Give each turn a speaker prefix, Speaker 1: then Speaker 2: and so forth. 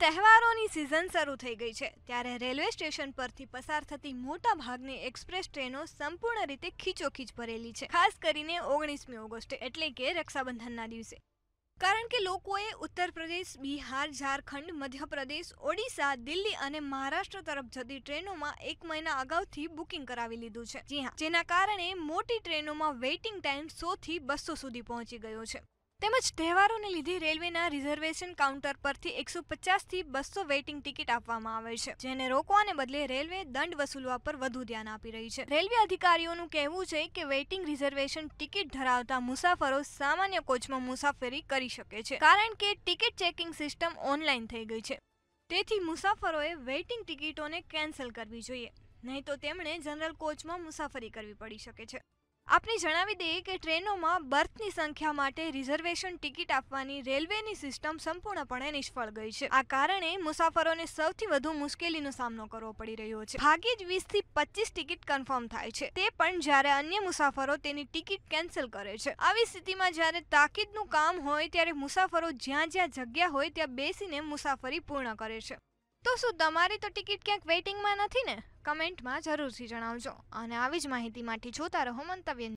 Speaker 1: તહેવારોની સિઝન શરૂ થઈ ગઈ છે ત્યારે રેલવે સ્ટેશન પરથી પસાર થતી મોટા ભાગની એક્સપ્રેસ ટ્રેનો સંપૂર્ણ રીતે ખીચોખીચ ભરેલી છે ખાસ કરીને ઓગણીસમી ઓગસ્ટે એટલે કે રક્ષાબંધનના દિવસે કારણ કે લોકોએ ઉત્તર પ્રદેશ બિહાર ઝારખંડ મધ્યપ્રદેશ ઓડિશા દિલ્હી અને મહારાષ્ટ્ર તરફ જતી ટ્રેનોમાં એક મહિના અગાઉથી બુકિંગ કરાવી લીધું છે જેના કારણે મોટી ટ્રેનોમાં વેઇટિંગ ટાઈમ સોથી બસો સુધી પહોંચી ગયો છે તેમજ તહેવારોને લીધે રેલવેના રિઝર્વેશન કાઉન્ટર પરથી એકસો પચાસથી બસો વેઇટિંગ ટિકિટ આપવામાં આવે છે જેને રોકવાને બદલે રેલવે દંડ વસૂલવા પર વધુ ધ્યાન આપી રહી છે રેલવે અધિકારીઓનું કહેવું છે કે વેઇટિંગ રિઝર્વેશન ટિકિટ ધરાવતા મુસાફરો સામાન્ય કોચમાં મુસાફરી કરી શકે છે કારણ કે ટિકિટ ચેકિંગ સિસ્ટમ ઓનલાઈન થઈ ગઈ છે તેથી મુસાફરોએ વેઇટિંગ ટિકિટોને કેન્સલ કરવી જોઈએ નહીં તો તેમણે જનરલ કોચમાં મુસાફરી કરવી પડી શકે છે આપને જણાવી દઈએ કે ટ્રેનોમાં બર્થની સંખ્યા માટે રિઝર્વેશન ટિકિટ આપવાની રેલવેની સિસ્ટમ સંપૂર્ણપણે નિષ્ફળ ગઈ છે આ કારણે મુસાફરોને સૌથી વધુ મુશ્કેલીનો સામનો કરવો પડી રહ્યો છે ભાગ્યે જ વીસથી પચીસ ટિકિટ કન્ફર્મ થાય છે તે પણ જ્યારે અન્ય મુસાફરો તેની ટિકિટ કેન્સલ કરે છે આવી સ્થિતિમાં જ્યારે તાકીદનું કામ હોય ત્યારે મુસાફરો જ્યાં જ્યાં જગ્યા હોય ત્યાં બેસીને મુસાફરી પૂર્ણ કરે છે તો શું તમારી તો ટિકિટ ક્યાંક વેઇટિંગમાં નથી ને કમેન્ટમાં જરૂરથી જણાવજો અને આવી જ માહિતી માટે જોતા રહો મંતવ્ય